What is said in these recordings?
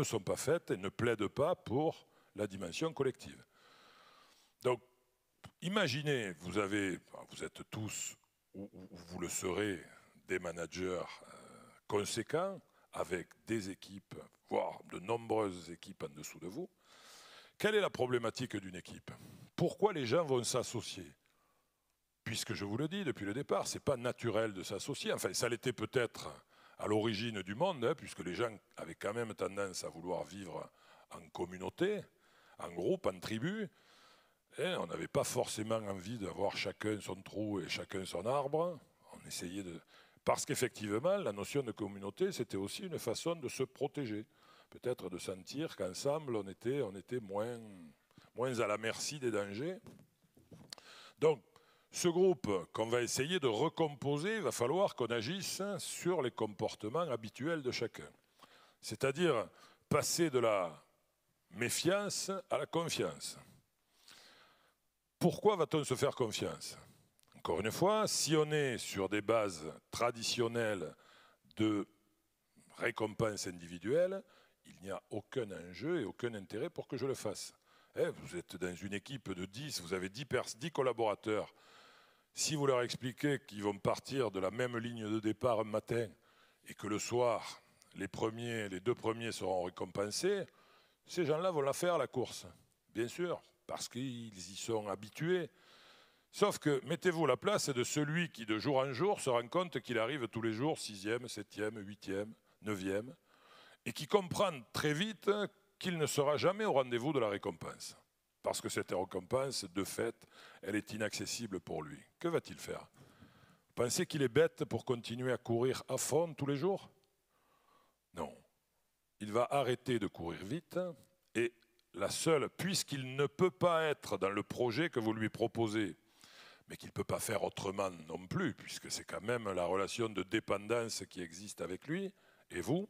ne sont pas faites et ne plaident pas pour la dimension collective. Donc, imaginez, vous avez, vous êtes tous, ou vous le serez, des managers euh, conséquents, avec des équipes, voire de nombreuses équipes en dessous de vous. Quelle est la problématique d'une équipe Pourquoi les gens vont s'associer Puisque je vous le dis depuis le départ, ce n'est pas naturel de s'associer. Enfin, ça l'était peut-être à l'origine du monde, hein, puisque les gens avaient quand même tendance à vouloir vivre en communauté, en groupe, en tribu. Et hein, on n'avait pas forcément envie d'avoir chacun son trou et chacun son arbre. On essayait de... Parce qu'effectivement, la notion de communauté, c'était aussi une façon de se protéger. Peut-être de sentir qu'ensemble, on était, on était moins, moins à la merci des dangers. Donc, ce groupe qu'on va essayer de recomposer, il va falloir qu'on agisse sur les comportements habituels de chacun. C'est-à-dire passer de la méfiance à la confiance. Pourquoi va-t-on se faire confiance Encore une fois, si on est sur des bases traditionnelles de récompense individuelle, il n'y a aucun enjeu et aucun intérêt pour que je le fasse. Eh, vous êtes dans une équipe de 10, vous avez 10, 10 collaborateurs si vous leur expliquez qu'ils vont partir de la même ligne de départ un matin et que le soir, les, premiers, les deux premiers seront récompensés, ces gens-là vont la faire, la course. Bien sûr, parce qu'ils y sont habitués. Sauf que, mettez-vous la place de celui qui, de jour en jour, se rend compte qu'il arrive tous les jours sixième, septième, huitième, neuvième, et qui comprend très vite qu'il ne sera jamais au rendez-vous de la récompense parce que cette récompense, de fait, elle est inaccessible pour lui. Que va-t-il faire Pensez qu'il est bête pour continuer à courir à fond tous les jours Non. Il va arrêter de courir vite et la seule, puisqu'il ne peut pas être dans le projet que vous lui proposez, mais qu'il ne peut pas faire autrement non plus, puisque c'est quand même la relation de dépendance qui existe avec lui et vous,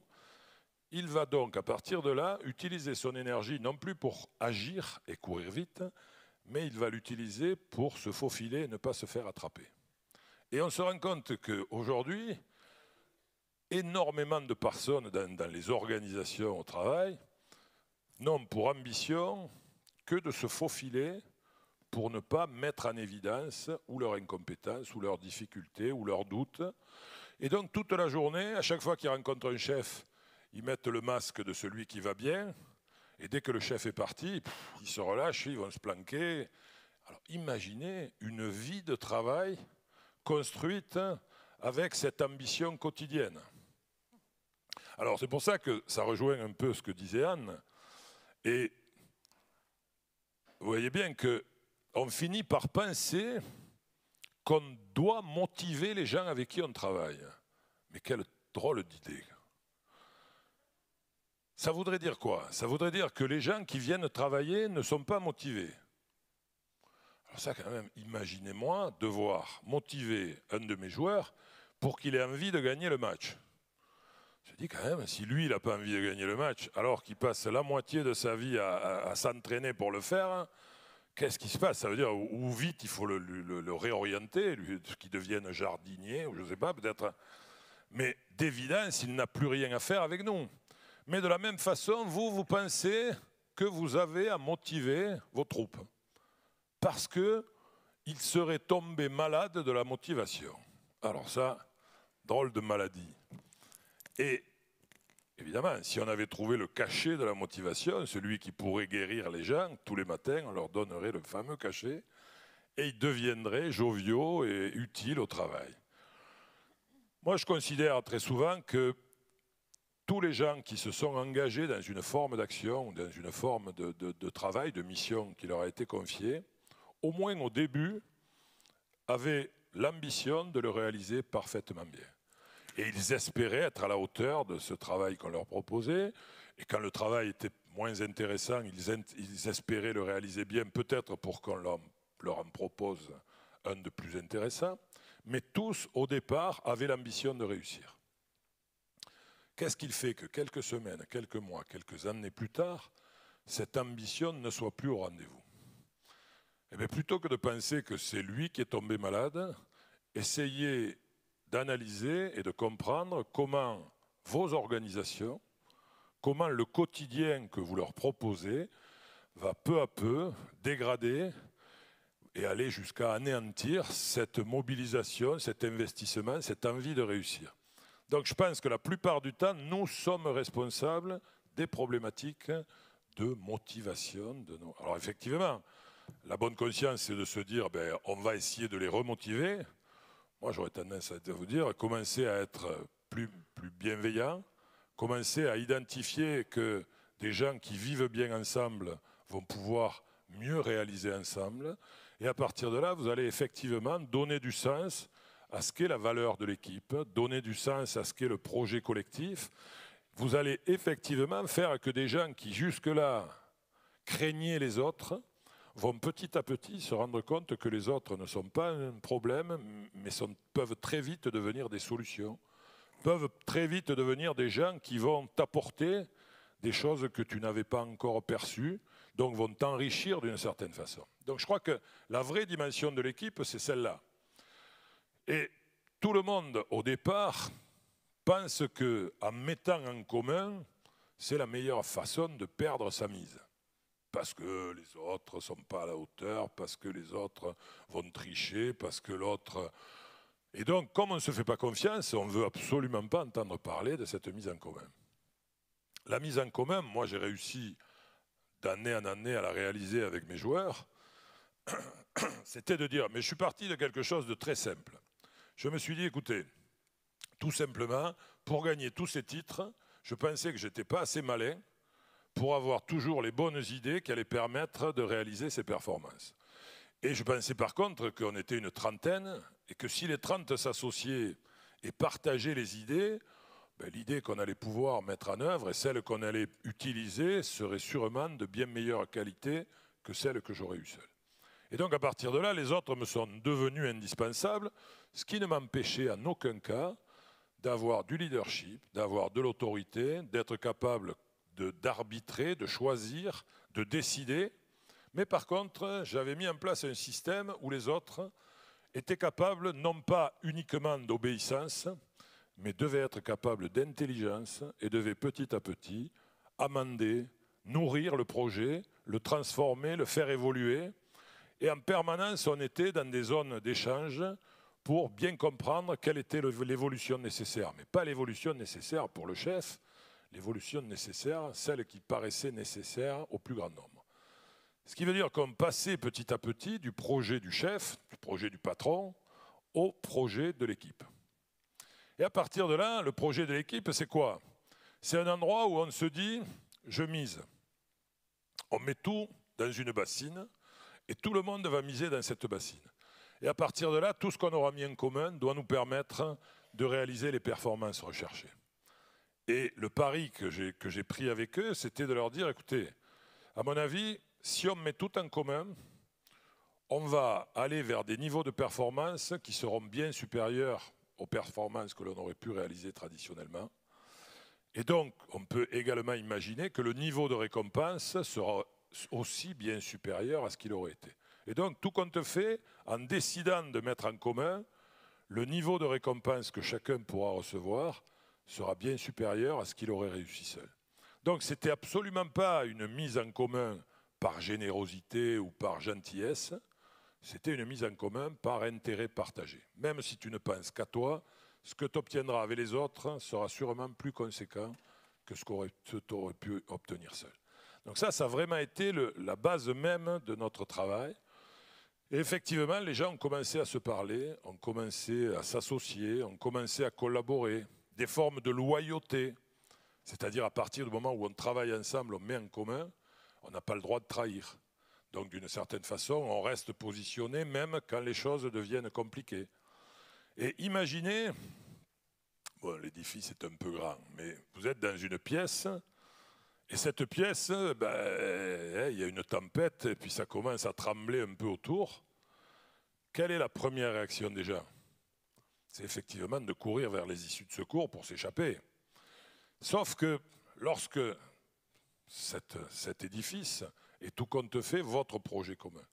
il va donc, à partir de là, utiliser son énergie non plus pour agir et courir vite, mais il va l'utiliser pour se faufiler et ne pas se faire attraper. Et on se rend compte qu'aujourd'hui, énormément de personnes dans, les organisations au travail n'ont pour ambition que de se faufiler pour ne pas mettre en évidence ou leur incompétence, ou leurs difficultés, ou leurs doutes. Et donc toute la journée, à chaque fois qu'il rencontre un chef ils mettent le masque de celui qui va bien, et dès que le chef est parti, ils se relâchent, ils vont se planquer. Alors imaginez une vie de travail construite avec cette ambition quotidienne. Alors c'est pour ça que ça rejoint un peu ce que disait Anne. Et vous voyez bien qu'on finit par penser qu'on doit motiver les gens avec qui on travaille. Mais quelle drôle d'idée. Ça voudrait dire quoi Ça voudrait dire que les gens qui viennent travailler ne sont pas motivés. Alors ça, quand même, imaginez-moi devoir motiver un de mes joueurs pour qu'il ait envie de gagner le match. Je dis quand même, si lui, il n'a pas envie de gagner le match, alors qu'il passe la moitié de sa vie à, s'entraîner pour le faire, qu'est-ce qui se passe Ça veut dire, où vite, il faut le, le réorienter, qu'il devienne jardinier, ou je ne sais pas, peut-être. Mais d'évidence, il n'a plus rien à faire avec nous. Mais de la même façon, vous, vous pensez que vous avez à motiver vos troupes, parce qu'ils seraient tombés malades de la motivation. Alors ça, drôle de maladie. Et évidemment, si on avait trouvé le cachet de la motivation, celui qui pourrait guérir les gens, tous les matins, on leur donnerait le fameux cachet, et ils deviendraient joviaux et utiles au travail. Moi, je considère très souvent que tous les gens qui se sont engagés dans une forme d'action, dans une forme de, travail, de mission qui leur a été confiée, au moins au début, avaient l'ambition de le réaliser parfaitement bien. Et ils espéraient être à la hauteur de ce travail qu'on leur proposait. Et quand le travail était moins intéressant, ils, espéraient le réaliser bien, peut-être pour qu'on leur en propose un de plus intéressant. Mais tous, au départ, avaient l'ambition de réussir. Qu'est-ce qu'il fait que quelques semaines, quelques mois, quelques années plus tard, cette ambition ne soit plus au rendez-vous eh plutôt que de penser que c'est lui qui est tombé malade, essayez d'analyser et de comprendre comment vos organisations, comment le quotidien que vous leur proposez va peu à peu dégrader et aller jusqu'à anéantir cette mobilisation, cet investissement, cette envie de réussir. Donc je pense que la plupart du temps, nous sommes responsables des problématiques de motivation de Alors effectivement, la bonne conscience, c'est de se dire, ben, on va essayer de les remotiver. Moi, j'aurais tendance à vous dire, commencer à être plus, plus bienveillant, commencer à identifier que des gens qui vivent bien ensemble vont pouvoir mieux réaliser ensemble. Et à partir de là, vous allez effectivement donner du sens à ce qu'est la valeur de l'équipe, donner du sens à ce qu'est le projet collectif, vous allez effectivement faire que des gens qui jusque-là craignaient les autres vont petit à petit se rendre compte que les autres ne sont pas un problème, mais sont, peuvent très vite devenir des solutions, peuvent très vite devenir des gens qui vont t'apporter des choses que tu n'avais pas encore perçues, donc vont t'enrichir d'une certaine façon. Donc je crois que la vraie dimension de l'équipe, c'est celle-là. Et tout le monde, au départ, pense que en mettant en commun, c'est la meilleure façon de perdre sa mise. Parce que les autres ne sont pas à la hauteur, parce que les autres vont tricher, parce que l'autre. Et donc, comme on ne se fait pas confiance, on ne veut absolument pas entendre parler de cette mise en commun. La mise en commun, moi j'ai réussi d'année en année à la réaliser avec mes joueurs, c'était de dire, mais je suis parti de quelque chose de très simple. Je me suis dit, écoutez, tout simplement, pour gagner tous ces titres, je pensais que je n'étais pas assez malin pour avoir toujours les bonnes idées qui allaient permettre de réaliser ces performances. Et je pensais par contre qu'on était une trentaine et que si les trente s'associaient et partageaient les idées, ben, l'idée qu'on allait pouvoir mettre en œuvre et celle qu'on allait utiliser serait sûrement de bien meilleure qualité que celle que j'aurais eue seule. Et donc à partir de là, les autres me sont devenus indispensables, ce qui ne m'empêchait en aucun cas d'avoir du leadership, d'avoir de l'autorité, d'être capable d'arbitrer, de, de choisir, de décider. Mais par contre, j'avais mis en place un système où les autres étaient capables non pas uniquement d'obéissance, mais devaient être capables d'intelligence et devaient petit à petit amender, nourrir le projet, le transformer, le faire évoluer. Et en permanence, on était dans des zones d'échange pour bien comprendre quelle était l'évolution nécessaire. Mais pas l'évolution nécessaire pour le chef, l'évolution nécessaire, celle qui paraissait nécessaire au plus grand nombre. Ce qui veut dire qu'on passait petit à petit du projet du chef, du projet du patron, au projet de l'équipe. Et à partir de là, le projet de l'équipe, c'est quoi C'est un endroit où on se dit, je mise. On met tout dans une bassine, et tout le monde va miser dans cette bassine. Et à partir de là, tout ce qu'on aura mis en commun doit nous permettre de réaliser les performances recherchées. Et le pari que j'ai pris avec eux, c'était de leur dire, écoutez, à mon avis, si on met tout en commun, on va aller vers des niveaux de performance qui seront bien supérieurs aux performances que l'on aurait pu réaliser traditionnellement. Et donc, on peut également imaginer que le niveau de récompense sera aussi bien supérieur à ce qu'il aurait été. Et donc, tout compte fait, en décidant de mettre en commun, le niveau de récompense que chacun pourra recevoir sera bien supérieur à ce qu'il aurait réussi seul. Donc, ce n'était absolument pas une mise en commun par générosité ou par gentillesse, c'était une mise en commun par intérêt partagé. Même si tu ne penses qu'à toi, ce que tu obtiendras avec les autres sera sûrement plus conséquent que ce que tu aurais pu obtenir seul. Donc ça, ça a vraiment été la base même de notre travail. Et effectivement, les gens ont commencé à se parler, ont commencé à s'associer, ont commencé à collaborer. Des formes de loyauté, c'est-à-dire à partir du moment où on travaille ensemble, on met en commun, on n'a pas le droit de trahir. Donc d'une certaine façon, on reste positionné même quand les choses deviennent compliquées. Et imaginez, bon, l'édifice est un peu grand, mais vous êtes dans une pièce et cette pièce, euh, ben, euh, il y a une tempête, et puis ça commence à trembler un peu autour. Quelle est la première réaction déjà C'est effectivement de courir vers les issues de secours pour s'échapper. Sauf que lorsque cet édifice est tout compte fait votre projet commun,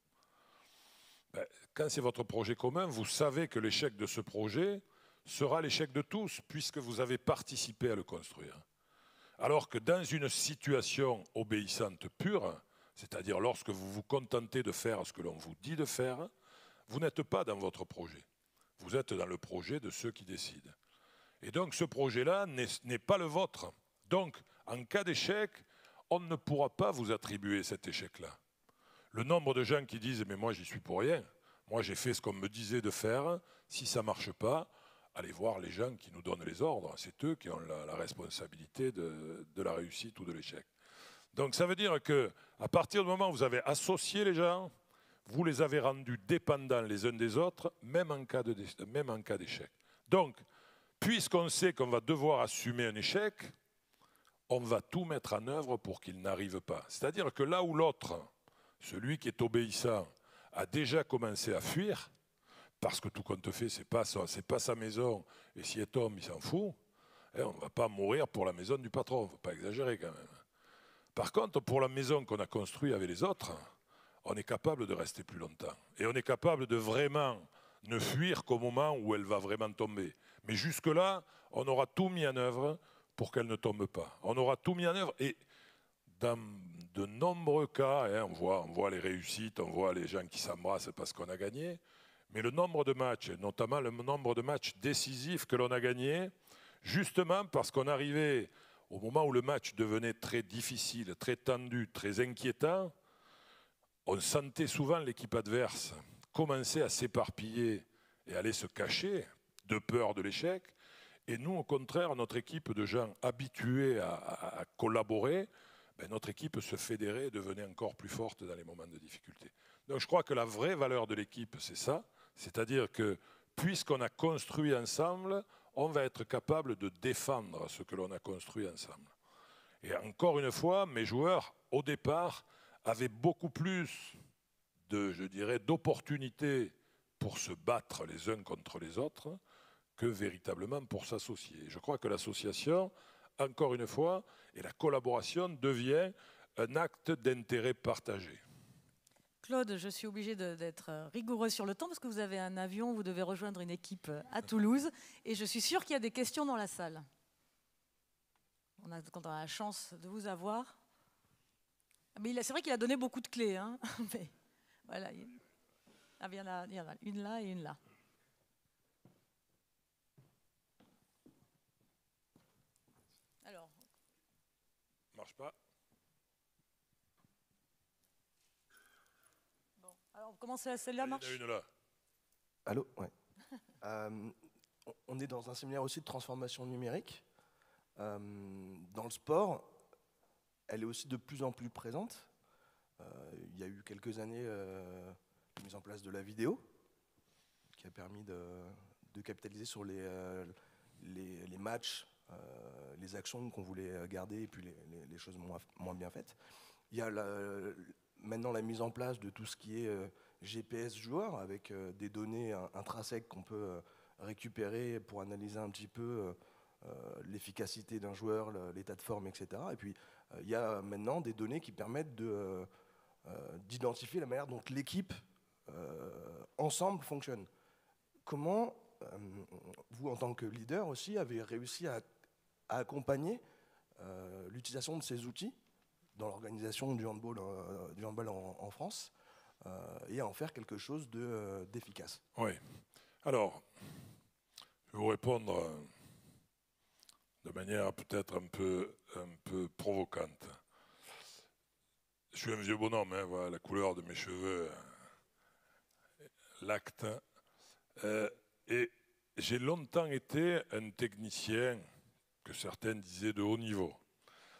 ben, quand c'est votre projet commun, vous savez que l'échec de ce projet sera l'échec de tous, puisque vous avez participé à le construire. Alors que dans une situation obéissante pure, c'est-à-dire lorsque vous vous contentez de faire ce que l'on vous dit de faire, vous n'êtes pas dans votre projet. Vous êtes dans le projet de ceux qui décident. Et donc ce projet-là n'est pas le vôtre. Donc en cas d'échec, on ne pourra pas vous attribuer cet échec-là. Le nombre de gens qui disent ⁇ mais moi j'y suis pour rien, moi j'ai fait ce qu'on me disait de faire, si ça ne marche pas, aller voir les gens qui nous donnent les ordres. C'est eux qui ont la, responsabilité de, la réussite ou de l'échec. Donc ça veut dire que à partir du moment où vous avez associé les gens, vous les avez rendus dépendants les uns des autres, même en cas, de, même en cas d'échec. Donc, puisqu'on sait qu'on va devoir assumer un échec, on va tout mettre en œuvre pour qu'il n'arrive pas. C'est-à-dire que là où l'autre, celui qui est obéissant, a déjà commencé à fuir, parce que tout compte fait, c'est pas c'est pas sa maison, et si est homme, il s'en fout, hein, on ne va pas mourir pour la maison du patron, faut pas exagérer quand même. Par contre, pour la maison qu'on a construite avec les autres, on est capable de rester plus longtemps. Et on est capable de vraiment ne fuir qu'au moment où elle va vraiment tomber. Mais jusque-là, on aura tout mis en œuvre pour qu'elle ne tombe pas. On aura tout mis en œuvre et dans de nombreux cas, hein, on, voit, on voit les réussites, on voit les gens qui s'embrassent parce qu'on a gagné, mais le nombre de matchs, notamment le nombre de matchs décisifs que l'on a gagnés, justement parce qu'on arrivait au moment où le match devenait très difficile, très tendu, très inquiétant, on sentait souvent l'équipe adverse commencer à s'éparpiller et aller se cacher de peur de l'échec. Et nous, au contraire, notre équipe de gens habitués à, collaborer, ben, notre équipe se fédérait et devenait encore plus forte dans les moments de difficulté. Donc je crois que la vraie valeur de l'équipe, c'est ça. C'est-à-dire que puisqu'on a construit ensemble, on va être capable de défendre ce que l'on a construit ensemble. Et encore une fois, mes joueurs, au départ, avaient beaucoup plus de, je dirais, d'opportunités pour se battre les uns contre les autres que véritablement pour s'associer. Je crois que l'association, encore une fois, et la collaboration devient un acte d'intérêt partagé. Claude, je suis obligée d'être euh, rigoureuse sur le temps parce que vous avez un avion, vous devez rejoindre une équipe euh, à Toulouse. Et je suis sûre qu'il y a des questions dans la salle. On a, quand on la chance de vous avoir. Ah, mais c'est vrai qu'il a donné beaucoup de clés. Hein, voilà. Ah, il, y en a, il y en a une là et une là. Alors. Marche pas. commence à celle-là marche Il une là. Allô ouais. Euh, on est dans un séminaire aussi de transformation numérique. Euh, dans le sport, elle est aussi de plus en plus présente. Euh, il y a eu quelques années la mise en place de la vidéo, qui a permis de, capitaliser sur les, les, matchs les actions qu'on voulait garder et puis les, choses moins, moins, bien faites. Il y a la, maintenant la mise en place de tout ce qui est euh, GPS joueur, avec euh, des données intrinsèques qu'on peut euh, récupérer pour analyser un petit peu l'efficacité d'un joueur, l'état de forme, etc. Et puis, il y a maintenant des données qui permettent d'identifier la manière dont l'équipe ensemble fonctionne. Comment vous, en tant que leader aussi, avez réussi à accompagner l'utilisation de ces outils dans l'organisation du handball, euh, du handball en, France euh, et à en faire quelque chose euh, d'efficace. oui. Alors, je vais vous répondre de manière peut-être un peu, un peu provocante. Je suis un vieux bonhomme, hein, voilà la couleur de mes cheveux, l'acte. et j'ai longtemps été un technicien que certains disaient de haut niveau.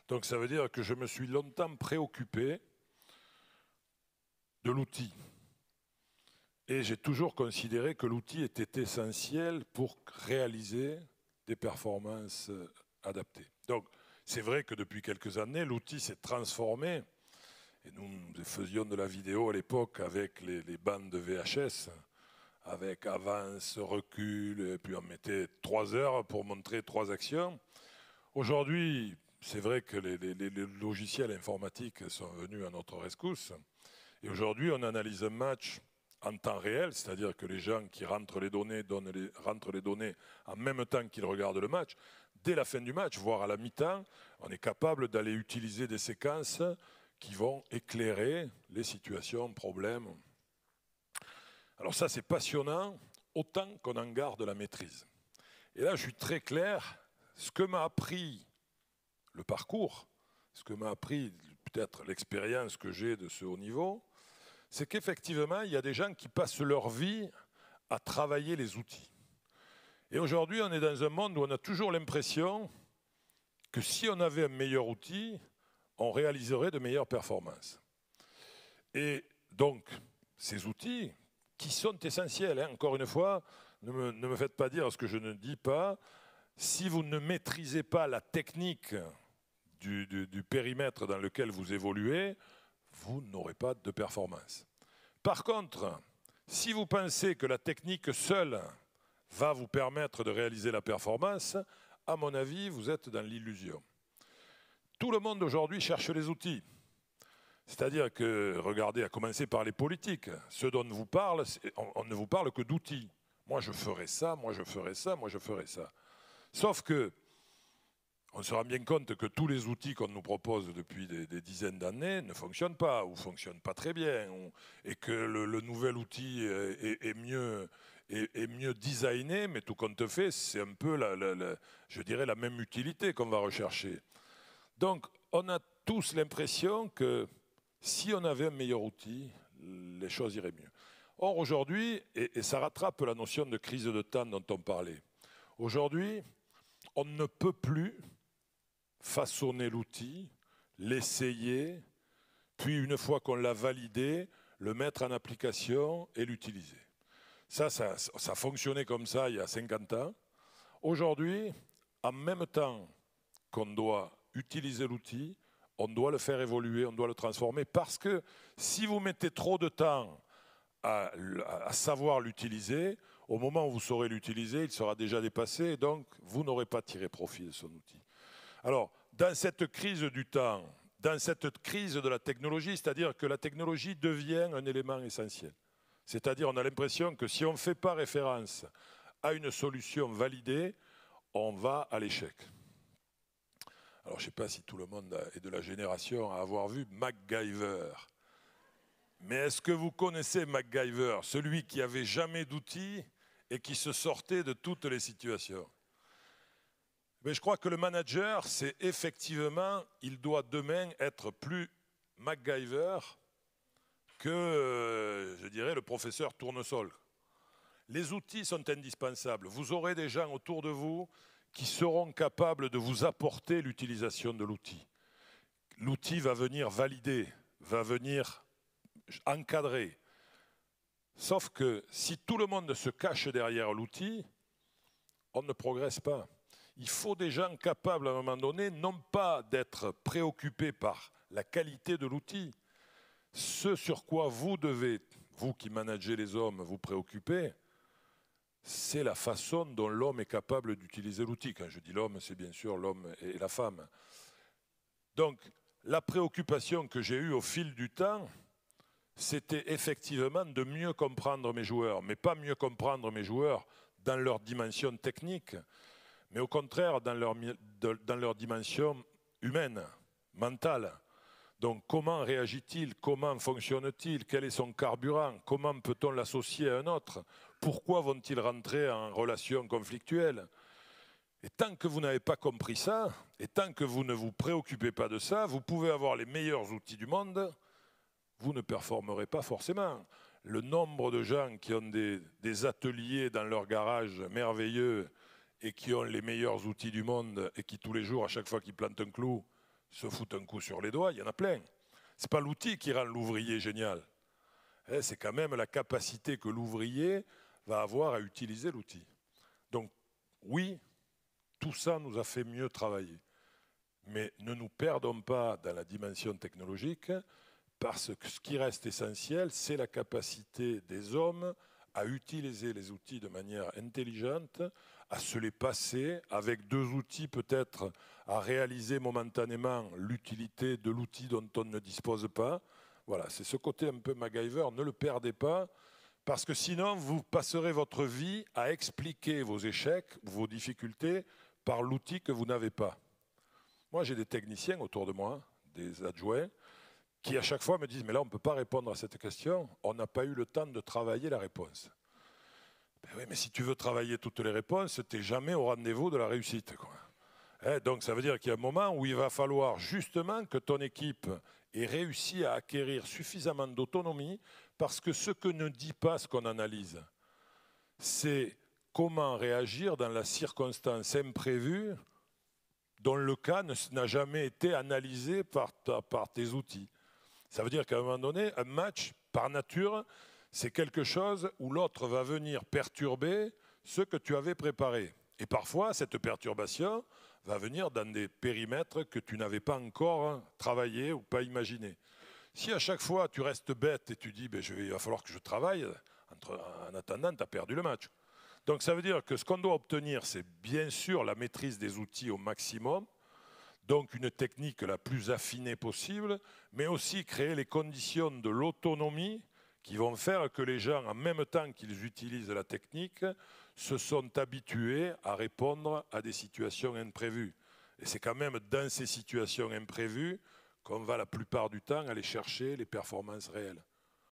Donc ça veut dire que je me suis longtemps préoccupé de l'outil. Et j'ai toujours considéré que l'outil était essentiel pour réaliser des performances euh, adaptées. Donc c'est vrai que depuis quelques années, l'outil s'est transformé. Et nous, faisions de la vidéo à l'époque avec les, les bandes de VHS avec avance, recul, et puis on mettait trois heures pour montrer trois actions. Aujourd'hui, c'est vrai que les, logiciels informatiques sont venus à notre rescousse. Et aujourd'hui, on analyse un match en temps réel, c'est-à-dire que les gens qui rentrent les données donnent rentrent les données en même temps qu'ils regardent le match. Dès la fin du match, voire à la mi-temps, on est capable d'aller utiliser des séquences qui vont éclairer les situations, problèmes. Alors ça, c'est passionnant, autant qu'on en garde la maîtrise. Et là, je suis très clair, ce que m'a appris le parcours, ce que m'a appris peut-être l'expérience que j'ai de ce haut niveau, c'est qu'effectivement, il y a des gens qui passent leur vie à travailler les outils. Et aujourd'hui, on est dans un monde où on a toujours l'impression que si on avait un meilleur outil, on réaliserait de meilleures performances. Et donc, ces outils, qui sont essentiels, hein, encore une fois, ne me faites pas dire ce que je ne dis pas, si vous ne maîtrisez pas la technique du, périmètre dans lequel vous évoluez, vous n'aurez pas de performance. Par contre, si vous pensez que la technique seule va vous permettre de réaliser la performance, à mon avis, vous êtes dans l'illusion. Tout le monde aujourd'hui cherche les outils. C'est-à-dire que, regardez, à commencer par les politiques, ceux dont on vous parle, on ne vous parle que d'outils. Moi, je ferai ça, moi, je ferai ça, moi, je ferai ça. Sauf que on se rend bien compte que tous les outils qu'on nous propose depuis des, dizaines d'années ne fonctionnent pas ou fonctionnent pas très bien et que le, nouvel outil est, mieux est, designé, mais tout compte fait, c'est un peu la, je dirais la même utilité qu'on va rechercher. Donc on a tous l'impression que si on avait un meilleur outil, les choses iraient mieux. Or aujourd'hui, et ça rattrape la notion de crise de temps dont on parlait, aujourd'hui, on ne peut plus façonner l'outil, l'essayer, puis une fois qu'on l'a validé, le mettre en application et l'utiliser. Ça, ça, fonctionnait comme ça il y a 50 ans. Aujourd'hui, en même temps qu'on doit utiliser l'outil, on doit le faire évoluer, on doit le transformer, parce que si vous mettez trop de temps à, à savoir l'utiliser, au moment où vous saurez l'utiliser, il sera déjà dépassé, et donc vous n'aurez pas tiré profit de son outil. Alors, dans cette crise du temps, dans cette crise de la technologie, c'est-à-dire que la technologie devient un élément essentiel. C'est-à-dire on a l'impression que si on ne fait pas référence à une solution validée, on va à l'échec. Alors je ne sais pas si tout le monde est de la génération à avoir vu MacGyver. Mais est-ce que vous connaissez MacGyver, celui qui n'avait jamais d'outils et qui se sortait de toutes les situations mais je crois que le manager, c'est effectivement, il doit demain être plus MacGyver que, euh, je dirais, le professeur Tournesol. Les outils sont indispensables. Vous aurez des gens autour de vous qui seront capables de vous apporter l'utilisation de l'outil. L'outil va venir valider, va venir encadrer. Sauf que si tout le monde se cache derrière l'outil, on ne progresse pas il faut des gens capables à un moment donné, non pas d'être préoccupés par la qualité de l'outil, ce sur quoi vous devez, vous qui managez les hommes, vous préoccuper, c'est la façon dont l'homme est capable d'utiliser l'outil. Quand je dis l'homme, c'est bien sûr l'homme et la femme. Donc, la préoccupation que j'ai eue au fil du temps, c'était effectivement de mieux comprendre mes joueurs, mais pas mieux comprendre mes joueurs dans leur dimension technique, mais au contraire dans leur, dans leur dimension humaine, mentale. Donc comment réagit-il Comment fonctionne-t-il Quel est son carburant Comment peut-on l'associer à un autre Pourquoi vont-ils rentrer en relation conflictuelle Et tant que vous n'avez pas compris ça, et tant que vous ne vous préoccupez pas de ça, vous pouvez avoir les meilleurs outils du monde, vous ne performerez pas forcément. Le nombre de gens qui ont des ateliers dans leur garage merveilleux et qui ont les meilleurs outils du monde et qui tous les jours, à chaque fois qu'ils plantent un clou, se foutent un coup sur les doigts, il y en a plein. Ce n'est pas l'outil qui rend l'ouvrier génial. Eh, c'est quand même la capacité que l'ouvrier va avoir à utiliser l'outil. Donc oui, tout ça nous a fait mieux travailler. Mais ne nous perdons pas dans la dimension technologique, parce que ce qui reste essentiel, c'est la capacité des hommes à utiliser les outils de manière intelligente, à se les passer avec deux outils peut-être à réaliser momentanément l'utilité de l'outil dont on ne dispose pas. Voilà, c'est ce côté un peu MacGyver, ne le perdez pas, parce que sinon vous passerez votre vie à expliquer vos échecs, vos difficultés par l'outil que vous n'avez pas. Moi j'ai des techniciens autour de moi, des adjoints, qui à chaque fois me disent, mais là on ne peut pas répondre à cette question, on n'a pas eu le temps de travailler la réponse. Ben mais si tu veux travailler toutes les réponses, tu n'es jamais au rendez-vous de la réussite. Eh, donc ça veut dire qu'il y a un moment où il va falloir justement que ton équipe ait réussi à acquérir suffisamment d'autonomie parce que ce que ne dit pas ce qu'on analyse, c'est comment réagir dans la circonstance imprévue dont le cas n'a jamais été analysé par, par tes outils. Ça veut dire qu'à un moment donné, un match, par nature, c'est quelque chose où l'autre va venir perturber ce que tu avais préparé. Et parfois, cette perturbation va venir dans des périmètres que tu n'avais pas encore hein, travaillé ou pas imaginé. Si à chaque fois tu restes bête et tu dis ben, je vais, il va falloir que je travaille, en attendant, tu as perdu le match. Donc ça veut dire que ce qu'on doit obtenir, c'est bien sûr la maîtrise des outils au maximum, donc une technique la plus affinée possible, mais aussi créer les conditions de l'autonomie qui vont faire que les gens, en même temps qu'ils utilisent la technique, se sont habitués à répondre à des situations imprévues. Et c'est quand même dans ces situations imprévues qu'on va la plupart du temps aller chercher les performances réelles.